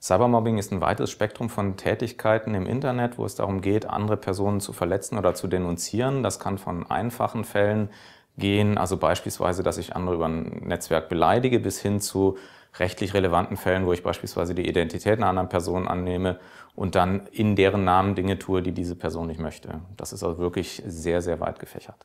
Cybermobbing ist ein weites Spektrum von Tätigkeiten im Internet, wo es darum geht, andere Personen zu verletzen oder zu denunzieren. Das kann von einfachen Fällen gehen, also beispielsweise, dass ich andere über ein Netzwerk beleidige, bis hin zu rechtlich relevanten Fällen, wo ich beispielsweise die Identität einer anderen Person annehme und dann in deren Namen Dinge tue, die diese Person nicht möchte. Das ist also wirklich sehr, sehr weit gefächert.